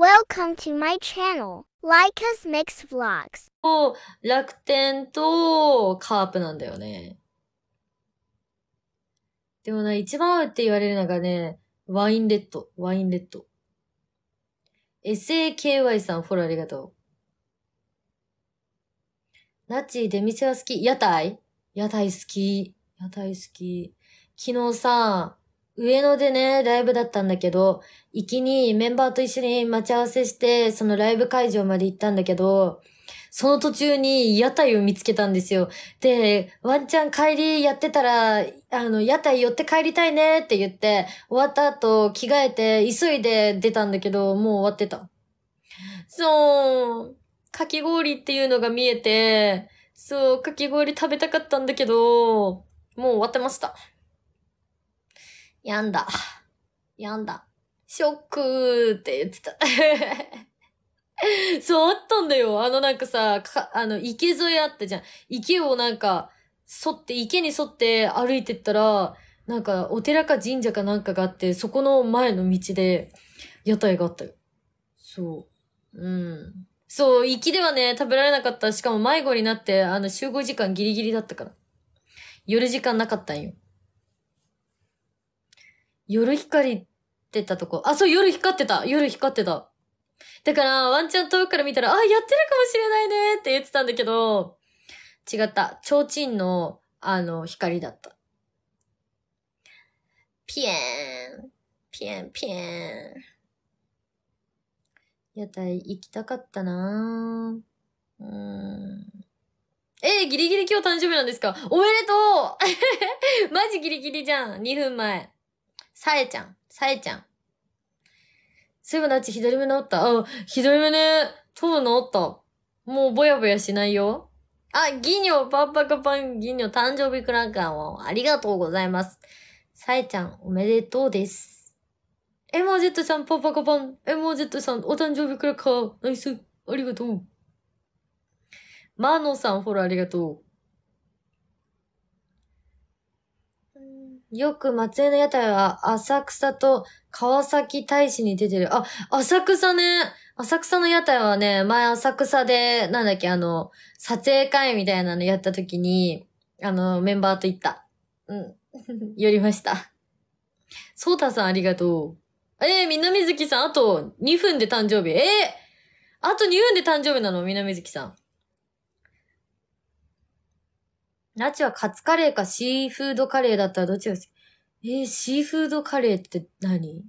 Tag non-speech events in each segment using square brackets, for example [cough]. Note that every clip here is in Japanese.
Welcome to my channel, l i i e u s Mix Vlogs. と、楽天とカープなんだよね。でもな、一番合うって言われるのがね、ワインレッド、ワインレッド。SAKY さん、フォローありがとう。ナッチ、出店は好き。屋台屋台好き。屋台好き。昨日さ、上野でね、ライブだったんだけど、行きにメンバーと一緒に待ち合わせして、そのライブ会場まで行ったんだけど、その途中に屋台を見つけたんですよ。で、ワンチャン帰りやってたら、あの、屋台寄って帰りたいねって言って、終わった後着替えて急いで出たんだけど、もう終わってた。そう、かき氷っていうのが見えて、そう、かき氷食べたかったんだけど、もう終わってました。やんだ。やんだ。ショックって言ってた。[laughs] そうあったんだよ。あのなんかさ、かあの、池沿いあったじゃん。池をなんか、沿って、池に沿って歩いてったら、なんか、お寺か神社かなんかがあって、そこの前の道で、屋台があったよ。そう。うん。そう、行きではね、食べられなかった。しかも迷子になって、あの、集合時間ギリギリだったから。夜時間なかったんよ。夜光ってたとこ。あ、そう、夜光ってた。夜光ってた。だから、ワンチャン遠くから見たら、あ、やってるかもしれないねって言ってたんだけど、違った。ちょうちんの、あの、光だった。ピエン。ピエン、ピエン。屋台行きたかったなぁ。うん。えー、ギリギリ今日誕生日なんですかおめでとう [laughs] マジギリギリじゃん。2分前。さえちゃん、さえちゃん。すぐなっち左目治った。あ、左目ね、頭部治った。もうぼやぼやしないよ。あ、ギニョ、パンパカパン、ギニョ、誕生日クランカーをありがとうございます。さえちゃん、おめでとうです。エモーェットさん、パンパカパン、エモーェットさん、お誕生日クランカー、ナイス、ありがとう。マーノさん、フォローありがとう。よく松江の屋台は浅草と川崎大使に出てる。あ、浅草ね。浅草の屋台はね、前浅草で、なんだっけ、あの、撮影会みたいなのやった時に、あの、メンバーと行った。うん。[laughs] 寄りました。そうたさんありがとう。えー、みなみずきさん、あと2分で誕生日。えー、あと2分で誕生日なのみなみずきさん。ナチはカツカレーかシーフードカレーだったらどっちが好きえー、シーフードカレーって何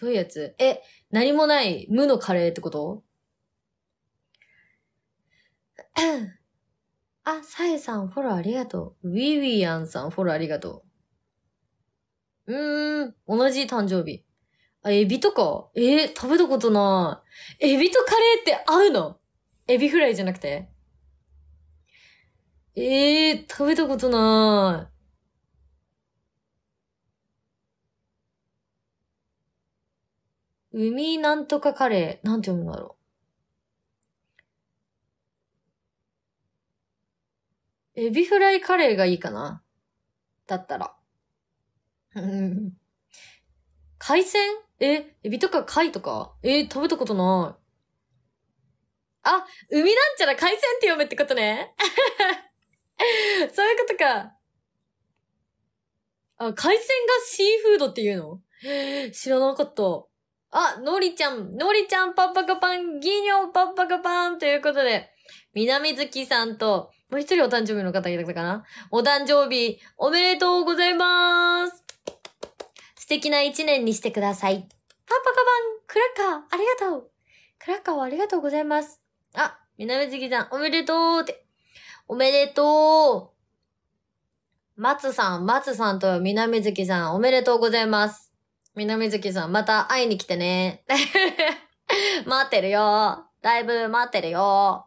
どういうやつえ、何もない無のカレーってことあ、サエさんフォローありがとう。ウィウィアンさんフォローありがとう。うーん、同じ誕生日。あ、エビとかえー、食べたことない。エビとカレーって合うのエビフライじゃなくてええー、食べたことない。海なんとかカレー。なんて読むんだろう。エビフライカレーがいいかなだったら。[laughs] 海鮮え、エビとか貝とかえー、食べたことない。あ、海なんちゃら海鮮って読むってことね。[laughs] [laughs] そういうことか。あ、海鮮がシーフードっていうの知らなかった。あ、のりちゃん、のりちゃんパッパカパン、ギニョンパッパカパンということで、南月さんと、もう一人お誕生日の方いたかなお誕生日、おめでとうございます素敵な一年にしてください。パッパカパン、クラッカー、ありがとうクラッカーをありがとうございます。あ、南月さん、おめでとうって。おめでとう松さん、松さんと南月さん、おめでとうございます。南月さん、また会いに来てね。[laughs] 待ってるよ。だいぶ待ってるよ。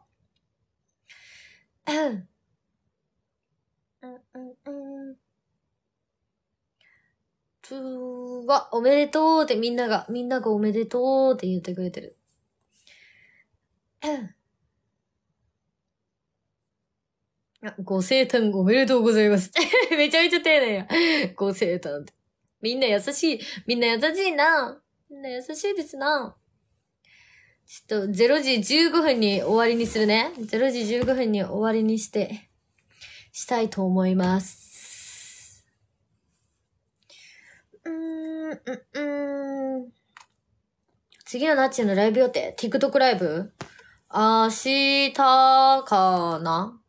うんうんうん。つーわ、おめでとうってみんなが、みんながおめでとうって言ってくれてる。うんご生誕おめでとうございます。[laughs] めちゃめちゃ丁寧や。ご生誕って。みんな優しい。みんな優しいな。みんな優しいですな。ちょっと0時15分に終わりにするね。0時15分に終わりにして、したいと思います。うん、うん。次のナッチのライブ予定。TikTok ライブ明日かな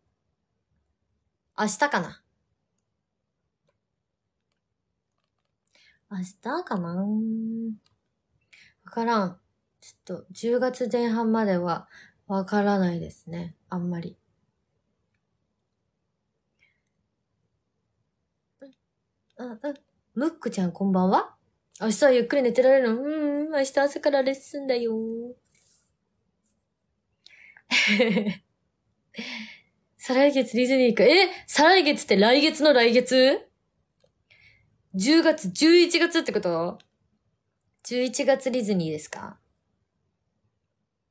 明日かな。明日かなわからん。ちょっと、10月前半まではわからないですね。あんまり。あ、あ、ムックちゃんこんばんは明日はゆっくり寝てられるのうん、明日朝からレッスンだよ。再来月ディズニーか。え再来月って来月の来月 ?10 月、11月ってこと ?11 月ディズニーですか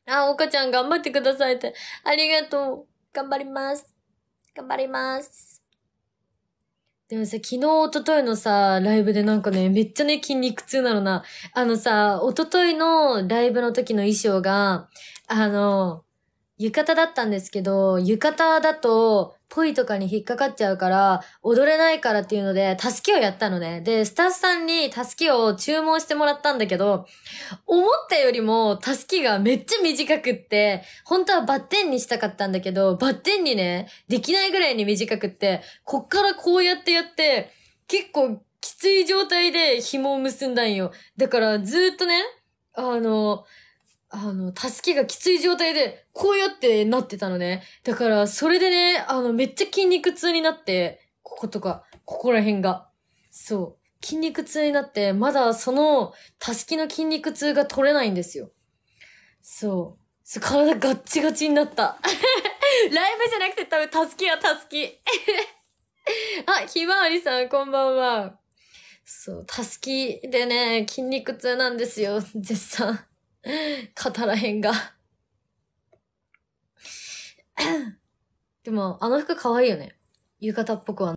あ、岡ちゃん頑張ってくださいって。ありがとう。頑張ります。頑張ります。でもさ、昨日、おとといのさ、ライブでなんかね、めっちゃね、筋肉痛なのな。あのさ、おとといのライブの時の衣装が、あの、浴衣だったんですけど、浴衣だと、ポイとかに引っかかっちゃうから、踊れないからっていうので、助けをやったのね。で、スタッフさんに助けを注文してもらったんだけど、思ったよりも、助けがめっちゃ短くって、本当はバッテンにしたかったんだけど、バッテンにね、できないぐらいに短くって、こっからこうやってやって、結構きつい状態で紐を結んだんよ。だから、ずっとね、あの、あの、助けがきつい状態で、こうやってなってたのね。だから、それでね、あの、めっちゃ筋肉痛になって、こことか、ここら辺が。そう。筋肉痛になって、まだその、たすきの筋肉痛が取れないんですよ。そう。そう体ガッチガチになった。[laughs] ライブじゃなくて多分、助けき助け。[laughs] あ、ひまわりさん、こんばんは。そう、助けでね、筋肉痛なんですよ、絶賛。[laughs] 語らへんがでも、あの服可愛いよね。浴衣っぽくは。